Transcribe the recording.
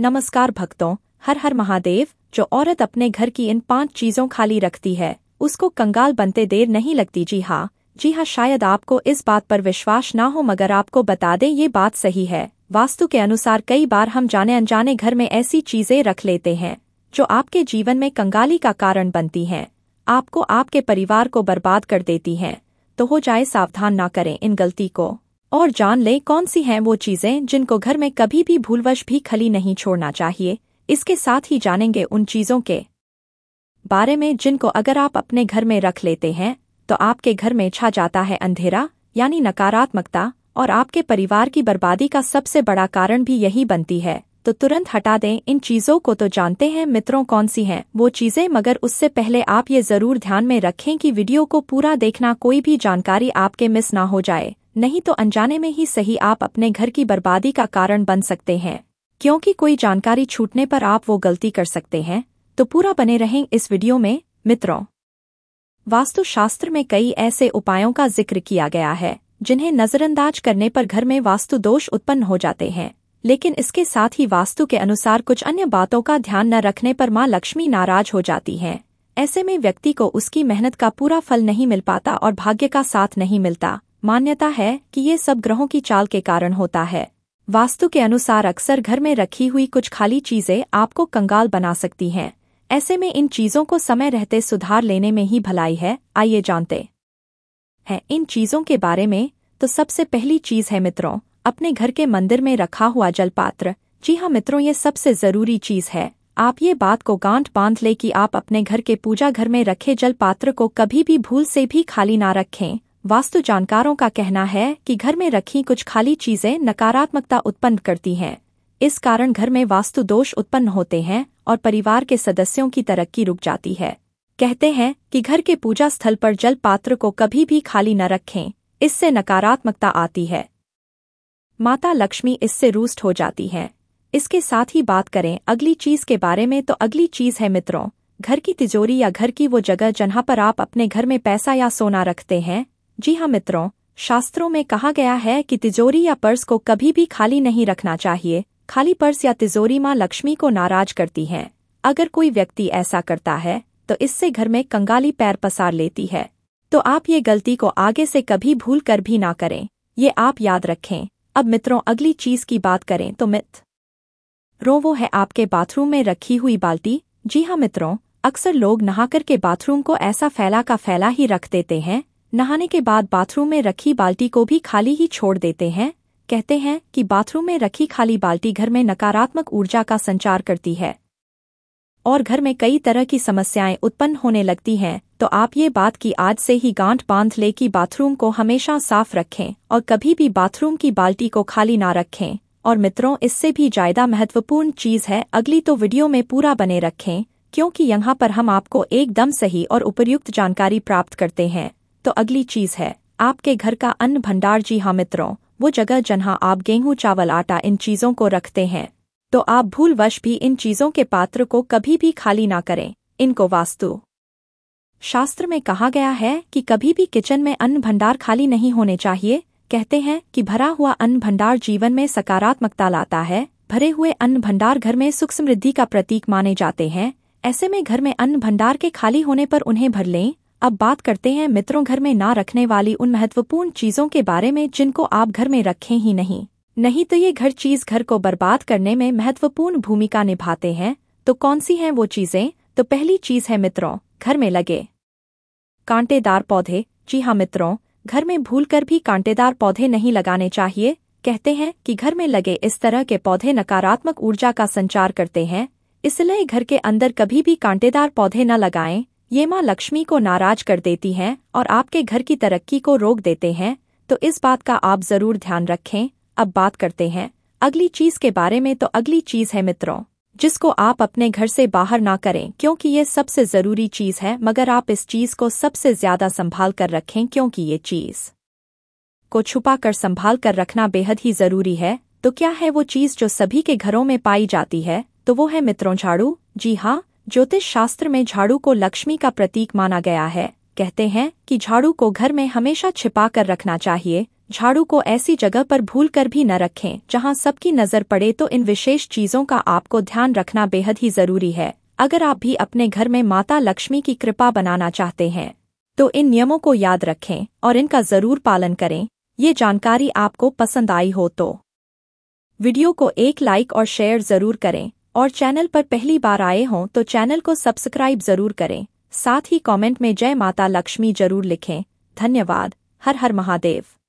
नमस्कार भक्तों हर हर महादेव जो औरत अपने घर की इन पांच चीजों खाली रखती है उसको कंगाल बनते देर नहीं लगती जी हाँ जी हाँ शायद आपको इस बात पर विश्वास ना हो मगर आपको बता दें ये बात सही है वास्तु के अनुसार कई बार हम जाने अनजाने घर में ऐसी चीजें रख लेते हैं जो आपके जीवन में कंगाली का कारण बनती हैं आपको आपके परिवार को बर्बाद कर देती हैं तो हो जाए सावधान ना करें इन गलती को और जान लें कौन सी हैं वो चीज़ें जिनको घर में कभी भी भूलवश भी खली नहीं छोड़ना चाहिए इसके साथ ही जानेंगे उन चीज़ों के बारे में जिनको अगर आप अपने घर में रख लेते हैं तो आपके घर में छा जाता है अंधेरा यानी नकारात्मकता और आपके परिवार की बर्बादी का सबसे बड़ा कारण भी यही बनती है तो तुरंत हटा दें इन चीज़ों को तो जानते हैं मित्रों कौन सी हैं वो चीज़ें मगर उससे पहले आप ये ज़रूर ध्यान में रखें कि वीडियो को पूरा देखना कोई भी जानकारी आपके मिस ना हो जाए नहीं तो अनजाने में ही सही आप अपने घर की बर्बादी का कारण बन सकते हैं क्योंकि कोई जानकारी छूटने पर आप वो गलती कर सकते हैं तो पूरा बने रहें इस वीडियो में मित्रों वास्तुशास्त्र में कई ऐसे उपायों का जिक्र किया गया है जिन्हें नज़रअंदाज करने पर घर में वास्तु दोष उत्पन्न हो जाते हैं लेकिन इसके साथ ही वास्तु के अनुसार कुछ अन्य बातों का ध्यान न रखने पर माँ लक्ष्मी नाराज हो जाती हैं ऐसे में व्यक्ति को उसकी मेहनत का पूरा फल नहीं मिल पाता और भाग्य का साथ नहीं मिलता मान्यता है कि ये सब ग्रहों की चाल के कारण होता है वास्तु के अनुसार अक्सर घर में रखी हुई कुछ खाली चीज़ें आपको कंगाल बना सकती हैं ऐसे में इन चीज़ों को समय रहते सुधार लेने में ही भलाई है आइए जानते हैं इन चीज़ों के बारे में तो सबसे पहली चीज़ है मित्रों अपने घर के मंदिर में रखा हुआ जलपात्र जी हाँ मित्रों ये सबसे ज़रूरी चीज़ है आप ये बात को गांठ बांध ले कि आप अपने घर के पूजा घर में रखे जल पात्र को कभी भी भूल से भी खाली ना रखें वास्तु जानकारों का कहना है कि घर में रखी कुछ खाली चीजें नकारात्मकता उत्पन्न करती हैं इस कारण घर में वास्तु दोष उत्पन्न होते हैं और परिवार के सदस्यों की तरक्की रुक जाती है कहते हैं कि घर के पूजा स्थल पर जल पात्र को कभी भी खाली न रखें इससे नकारात्मकता आती है माता लक्ष्मी इससे रूस्ट हो जाती है इसके साथ ही बात करें अगली चीज के बारे में तो अगली चीज है मित्रों घर की तिजोरी या घर की वो जगह जहाँ पर आप अपने घर में पैसा या सोना रखते हैं जी हाँ मित्रों शास्त्रों में कहा गया है कि तिजोरी या पर्स को कभी भी खाली नहीं रखना चाहिए खाली पर्स या तिजोरी माँ लक्ष्मी को नाराज करती हैं अगर कोई व्यक्ति ऐसा करता है तो इससे घर में कंगाली पैर पसार लेती है तो आप ये गलती को आगे से कभी भूल कर भी ना करें ये आप याद रखें अब मित्रों अगली चीज की बात करें तो मित रो वो है आपके बाथरूम में रखी हुई बाल्टी जी हाँ मित्रों अक्सर लोग नहाकर के बाथरूम को ऐसा फैला का फैला ही रख देते हैं नहाने के बाद बाथरूम में रखी बाल्टी को भी खाली ही छोड़ देते हैं कहते हैं कि बाथरूम में रखी खाली बाल्टी घर में नकारात्मक ऊर्जा का संचार करती है और घर में कई तरह की समस्याएं उत्पन्न होने लगती हैं तो आप ये बात की आज से ही गांठ बांध ले कि बाथरूम को हमेशा साफ रखें और कभी भी बाथरूम की बाल्टी को खाली ना रखें और मित्रों इससे भी ज़्यादा महत्वपूर्ण चीज़ है अगली तो वीडियो में पूरा बने रखें क्योंकि यहाँ पर हम आपको एकदम सही और उपयुक्त जानकारी प्राप्त करते हैं तो अगली चीज है आपके घर का अन्न भंडार जी हाँ मित्रों वो जगह जहाँ आप गेहूं चावल आटा इन चीजों को रखते हैं तो आप भूलवश भी इन चीजों के पात्र को कभी भी खाली ना करें इनको वास्तु शास्त्र में कहा गया है कि कभी भी किचन में अन्न भंडार खाली नहीं होने चाहिए कहते हैं कि भरा हुआ अन्न भंडार जीवन में सकारात्मकता लाता है भरे हुए अन्न भंडार घर में सुख समृद्धि का प्रतीक माने जाते हैं ऐसे में घर में अन्न भंडार के खाली होने पर उन्हें भर लें अब बात करते हैं मित्रों घर में ना रखने वाली उन महत्वपूर्ण चीज़ों के बारे में जिनको आप घर में रखें ही नहीं नहीं तो ये घर चीज़ घर को बर्बाद करने में महत्वपूर्ण भूमिका निभाते हैं तो कौन सी हैं वो चीज़ें तो पहली चीज़ है मित्रों घर में लगे कांटेदार पौधे जी हाँ मित्रों घर में भूलकर भी कांटेदार पौधे नहीं लगाने चाहिए कहते हैं कि घर में लगे इस तरह के पौधे नकारात्मक ऊर्जा का संचार करते हैं इसलिए घर के अंदर कभी भी कांटेदार पौधे न लगाएं ये माँ लक्ष्मी को नाराज कर देती हैं और आपके घर की तरक्की को रोक देते हैं तो इस बात का आप ज़रूर ध्यान रखें अब बात करते हैं अगली चीज़ के बारे में तो अगली चीज़ है मित्रों जिसको आप अपने घर से बाहर ना करें क्योंकि ये सबसे ज़रूरी चीज़ है मगर आप इस चीज़ को सबसे ज़्यादा संभाल कर रखें क्योंकि ये चीज़ को छुपा कर संभाल कर रखना बेहद ही ज़रूरी है तो क्या है वो चीज़ जो सभी के घरों में पाई जाती है तो वो है मित्रों झाड़ू जी हाँ ज्योतिष शास्त्र में झाड़ू को लक्ष्मी का प्रतीक माना गया है कहते हैं कि झाड़ू को घर में हमेशा छिपा कर रखना चाहिए झाड़ू को ऐसी जगह पर भूल कर भी न रखें जहां सबकी नज़र पड़े तो इन विशेष चीज़ों का आपको ध्यान रखना बेहद ही ज़रूरी है अगर आप भी अपने घर में माता लक्ष्मी की कृपा बनाना चाहते हैं तो इन नियमों को याद रखें और इनका ज़रूर पालन करें ये जानकारी आपको पसंद आई हो तो वीडियो को एक लाइक और शेयर ज़रूर करें और चैनल पर पहली बार आए हों तो चैनल को सब्सक्राइब जरूर करें साथ ही कमेंट में जय माता लक्ष्मी जरूर लिखें धन्यवाद हर हर महादेव